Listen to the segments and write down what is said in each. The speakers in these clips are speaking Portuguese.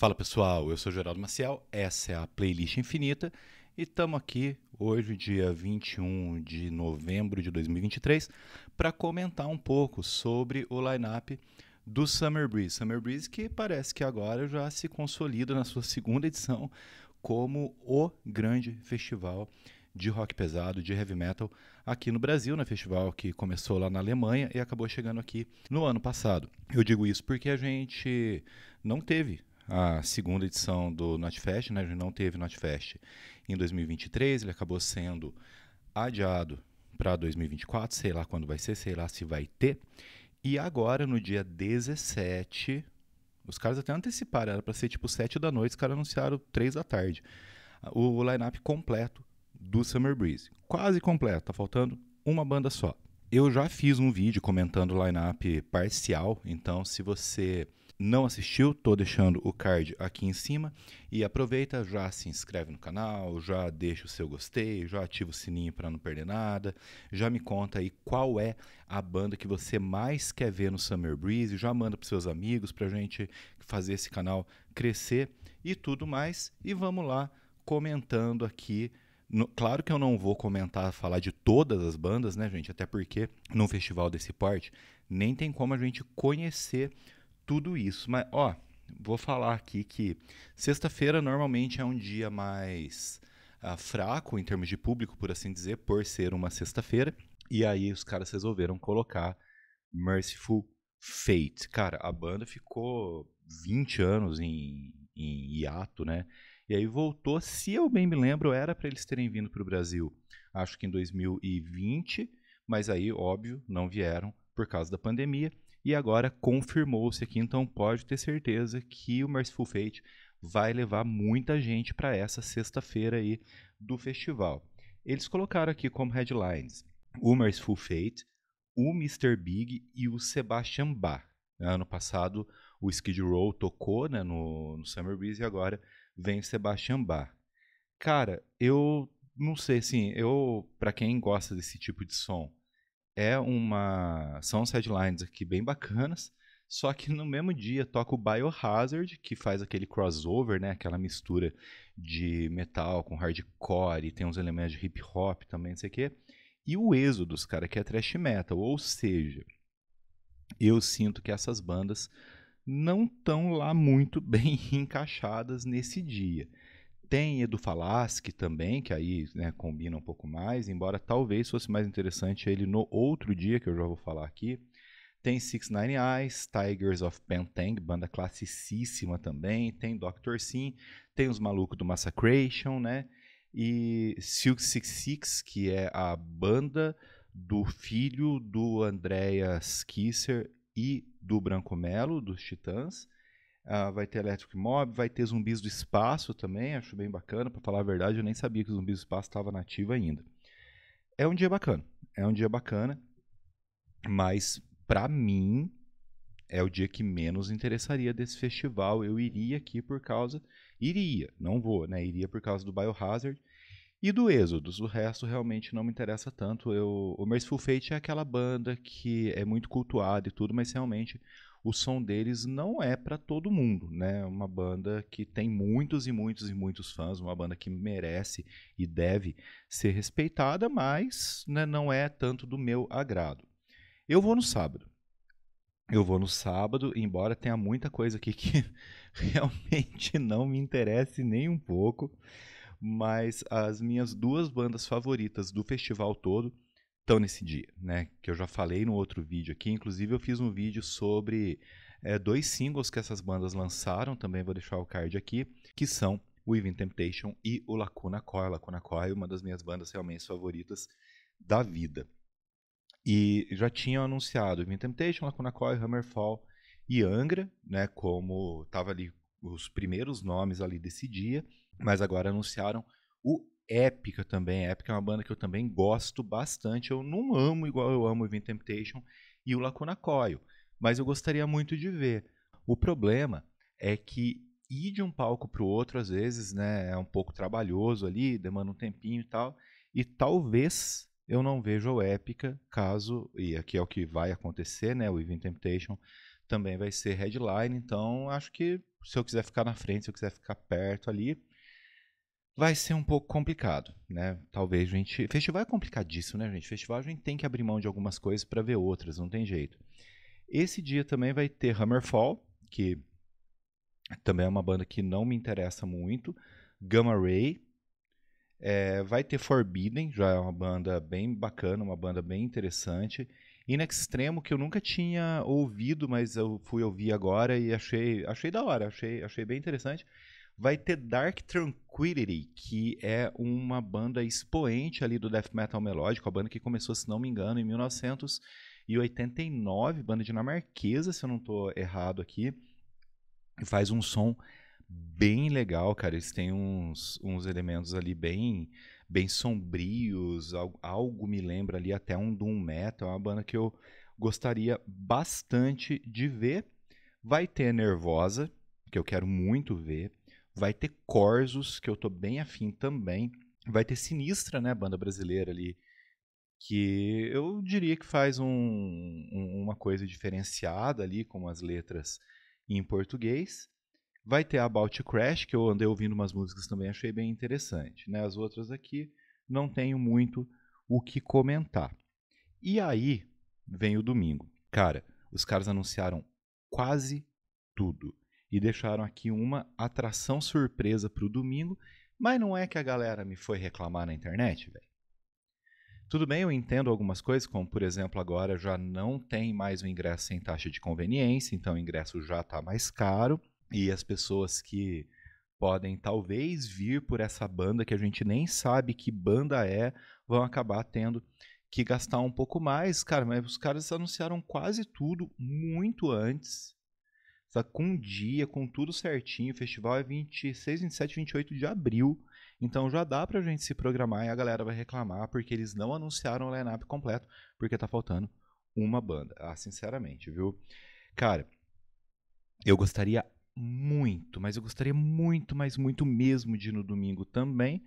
Fala pessoal, eu sou Geraldo Maciel, essa é a Playlist Infinita e estamos aqui hoje, dia 21 de novembro de 2023, para comentar um pouco sobre o line-up do Summer Breeze. Summer Breeze que parece que agora já se consolida na sua segunda edição como o grande festival de rock pesado, de heavy metal aqui no Brasil, no né? festival que começou lá na Alemanha e acabou chegando aqui no ano passado. Eu digo isso porque a gente não teve a segunda edição do NotFest, né? A gente não teve NotFest em 2023, ele acabou sendo adiado para 2024, sei lá quando vai ser, sei lá se vai ter. E agora, no dia 17, os caras até anteciparam, era para ser tipo 7 da noite, os caras anunciaram 3 da tarde. O line-up completo do Summer Breeze. Quase completo, tá faltando uma banda só. Eu já fiz um vídeo comentando o line-up parcial, então se você não assistiu, estou deixando o card aqui em cima e aproveita, já se inscreve no canal, já deixa o seu gostei, já ativa o sininho para não perder nada, já me conta aí qual é a banda que você mais quer ver no Summer Breeze, já manda para seus amigos para gente fazer esse canal crescer e tudo mais e vamos lá comentando aqui no, claro que eu não vou comentar, falar de todas as bandas, né, gente? Até porque num festival desse porte nem tem como a gente conhecer tudo isso. Mas, ó, vou falar aqui que sexta-feira normalmente é um dia mais uh, fraco em termos de público, por assim dizer, por ser uma sexta-feira. E aí os caras resolveram colocar Merciful Fate. Cara, a banda ficou 20 anos em, em hiato, né? E aí voltou, se eu bem me lembro, era para eles terem vindo para o Brasil, acho que em 2020, mas aí, óbvio, não vieram por causa da pandemia. E agora confirmou-se aqui, então pode ter certeza que o Merciful Fate vai levar muita gente para essa sexta-feira aí do festival. Eles colocaram aqui como headlines o Merciful Fate, o Mr. Big e o Sebastian Bach. Ano passado o Skid Row tocou né, no, no Summer Breeze e agora vem o Sebastian Bach. Cara, eu não sei, assim, eu, para quem gosta desse tipo de som, é uma. São uns headlines aqui bem bacanas. Só que no mesmo dia toca o Biohazard, que faz aquele crossover, né? Aquela mistura de metal com hardcore e tem uns elementos de hip hop também, não sei o quê. E o Exodus, cara, que é trash metal. Ou seja, eu sinto que essas bandas não estão lá muito bem encaixadas nesse dia. Tem Edu Falaschi também, que aí né, combina um pouco mais, embora talvez fosse mais interessante ele no outro dia, que eu já vou falar aqui. Tem Six Nine Eyes, Tigers of Pentang, banda classicíssima também. Tem Doctor Sim, tem os malucos do Massacration, né? E Silk Six Six, que é a banda do filho do Andreas Kisser e do Branco Melo, dos Titãs. Uh, vai ter Electric Mob, vai ter Zumbis do Espaço também, acho bem bacana. Para falar a verdade, eu nem sabia que Zumbis do Espaço estava nativa ainda. É um dia bacana, é um dia bacana, mas para mim é o dia que menos interessaria desse festival. Eu iria aqui por causa, iria, não vou, né? Iria por causa do Biohazard e do Exodus. O resto realmente não me interessa tanto. Eu, o Merciful Fate é aquela banda que é muito cultuada e tudo, mas realmente o som deles não é para todo mundo, né? Uma banda que tem muitos e muitos e muitos fãs, uma banda que merece e deve ser respeitada, mas né, não é tanto do meu agrado. Eu vou no sábado. Eu vou no sábado, embora tenha muita coisa aqui que realmente não me interesse nem um pouco, mas as minhas duas bandas favoritas do festival todo estão nesse dia, né? Que eu já falei no outro vídeo aqui. Inclusive, eu fiz um vídeo sobre é, dois singles que essas bandas lançaram, também vou deixar o card aqui, que são o Even Temptation e o Lacuna Coil. Lacuna Coil é uma das minhas bandas realmente favoritas da vida. E já tinham anunciado Even Temptation, Lacuna Coil, Hammerfall e Angra, né? Como tava ali os primeiros nomes ali desse dia, mas agora anunciaram o Épica também. Épica é uma banda que eu também gosto bastante. Eu não amo igual eu amo o Event Temptation e o Lacuna Coil, mas eu gostaria muito de ver. O problema é que ir de um palco para o outro, às vezes, né, é um pouco trabalhoso ali, demanda um tempinho e tal. E talvez eu não veja o Épica, caso, e aqui é o que vai acontecer, né, o Event Temptation também vai ser headline, então acho que se eu quiser ficar na frente, se eu quiser ficar perto ali, vai ser um pouco complicado, né? Talvez a gente. Festival é complicadíssimo, né, gente? Festival a gente tem que abrir mão de algumas coisas para ver outras, não tem jeito. Esse dia também vai ter Hammerfall, que também é uma banda que não me interessa muito. Gamma Ray. É, vai ter Forbidden, já é uma banda bem bacana, uma banda bem interessante. In Extremo, que eu nunca tinha ouvido, mas eu fui ouvir agora e achei, achei da hora, achei, achei bem interessante vai ter Dark Tranquility, que é uma banda expoente ali do death metal melódico, a banda que começou, se não me engano, em 1989, banda dinamarquesa, se eu não estou errado aqui, e faz um som bem legal, cara. Eles têm uns, uns elementos ali bem bem sombrios, algo, algo me lembra ali até um doom metal, é uma banda que eu gostaria bastante de ver. Vai ter Nervosa, que eu quero muito ver vai ter Corzos, que eu tô bem afim também. Vai ter Sinistra, né, banda brasileira ali, que eu diria que faz um, um, uma coisa diferenciada ali com as letras em português. Vai ter a About Crash, que eu andei ouvindo umas músicas também, achei bem interessante. Né? As outras aqui não tenho muito o que comentar. E aí vem o domingo. Cara, os caras anunciaram quase tudo e deixaram aqui uma atração surpresa para o domingo, mas não é que a galera me foi reclamar na internet, velho. Tudo bem, eu entendo algumas coisas, como por exemplo, agora já não tem mais o ingresso sem taxa de conveniência, então o ingresso já está mais caro e as pessoas que podem talvez vir por essa banda que a gente nem sabe que banda é, vão acabar tendo que gastar um pouco mais, cara, mas os caras anunciaram quase tudo muito antes só com um dia, com tudo certinho, o festival é 26, 27, 28 de abril. Então já dá pra gente se programar e a galera vai reclamar porque eles não anunciaram o lineup completo, porque tá faltando uma banda. Ah, sinceramente, viu? Cara, eu gostaria muito, mas eu gostaria muito, mas muito mesmo de ir no domingo também.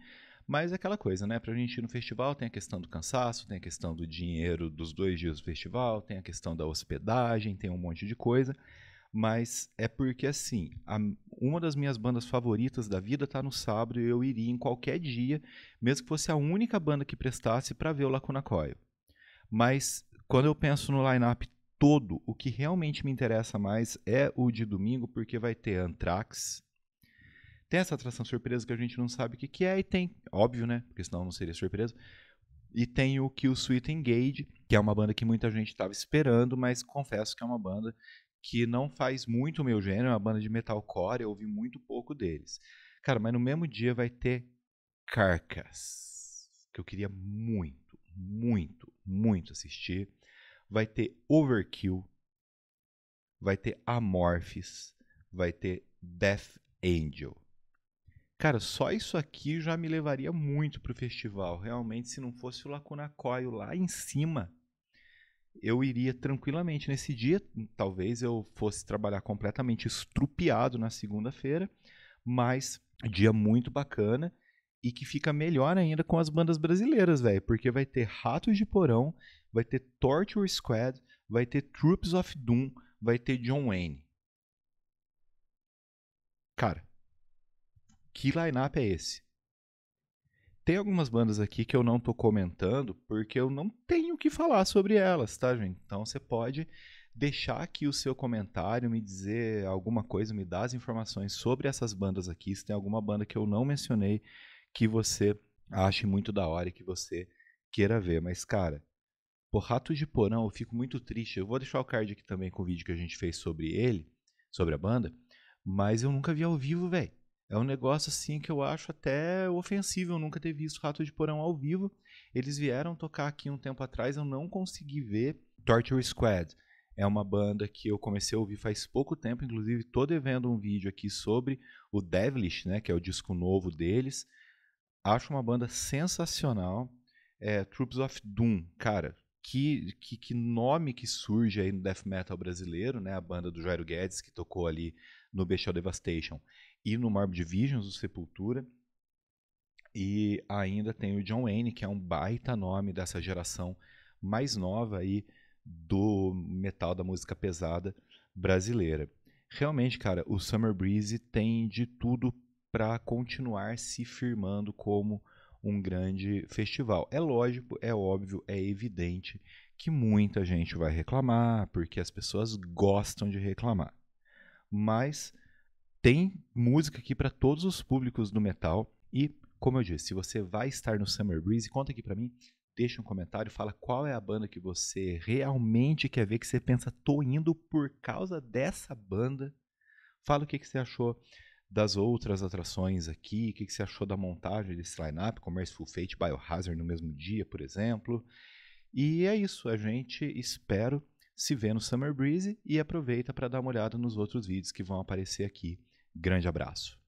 Mas é aquela coisa, né? Pra gente ir no festival tem a questão do cansaço, tem a questão do dinheiro dos dois dias do festival, tem a questão da hospedagem, tem um monte de coisa mas é porque assim, a, uma das minhas bandas favoritas da vida tá no sábado e eu iria em qualquer dia, mesmo que fosse a única banda que prestasse para ver o Lacuna Coil. Mas quando eu penso no line-up todo, o que realmente me interessa mais é o de domingo, porque vai ter Anthrax, tem essa atração surpresa que a gente não sabe o que, que é, e tem, óbvio, né? Porque senão não seria surpresa. E tem o Kill Sweet Engage, que é uma banda que muita gente estava esperando, mas confesso que é uma banda que não faz muito o meu gênero, é uma banda de metalcore, eu ouvi muito pouco deles. Cara, mas no mesmo dia vai ter Carcas, que eu queria muito, muito, muito assistir. Vai ter Overkill, vai ter Amorphis, vai ter Death Angel. Cara, só isso aqui já me levaria muito pro festival. Realmente, se não fosse o Lacuna Coil lá em cima, eu iria tranquilamente nesse dia. Talvez eu fosse trabalhar completamente estrupiado na segunda-feira, mas dia muito bacana e que fica melhor ainda com as bandas brasileiras, velho, porque vai ter Ratos de Porão, vai ter Torture Squad, vai ter Troops of Doom, vai ter John Wayne. Cara, que line-up é esse? tem algumas bandas aqui que eu não tô comentando porque eu não tenho o que falar sobre elas, tá, gente? Então você pode deixar aqui o seu comentário, me dizer alguma coisa, me dar as informações sobre essas bandas aqui. Se tem alguma banda que eu não mencionei que você ache muito da hora e que você queira ver. Mas, cara, por Ratos de Porão, eu fico muito triste. Eu vou deixar o card aqui também com o vídeo que a gente fez sobre ele, sobre a banda. Mas eu nunca vi ao vivo, velho. É um negócio assim que eu acho até ofensivo. Eu nunca ter visto Rato de Porão ao vivo. Eles vieram tocar aqui um tempo atrás, eu não consegui ver. Torture Squad é uma banda que eu comecei a ouvir faz pouco tempo, inclusive estou devendo um vídeo aqui sobre o Devilish, né, que é o disco novo deles. Acho uma banda sensacional. É, Troops of Doom, cara, que, que, que, nome que surge aí no death metal brasileiro, né? A banda do Jairo Guedes que tocou ali no Bestial Devastation e no Morbid Visions, o Sepultura. E ainda tem o John Wayne, que é um baita nome dessa geração mais nova aí do metal da música pesada brasileira. Realmente, cara, o Summer Breeze tem de tudo para continuar se firmando como um grande festival. É lógico, é óbvio, é evidente que muita gente vai reclamar, porque as pessoas gostam de reclamar. Mas tem música aqui para todos os públicos do metal. E, como eu disse, se você vai estar no Summer Breeze, conta aqui para mim, deixa um comentário, fala qual é a banda que você realmente quer ver, que você pensa, tô indo por causa dessa banda. Fala o que, que você achou das outras atrações aqui, o que, que você achou da montagem desse line-up, Commerceful Fate, Biohazard no mesmo dia, por exemplo. E é isso, a gente espero se ver no Summer Breeze e aproveita para dar uma olhada nos outros vídeos que vão aparecer aqui Grande abraço.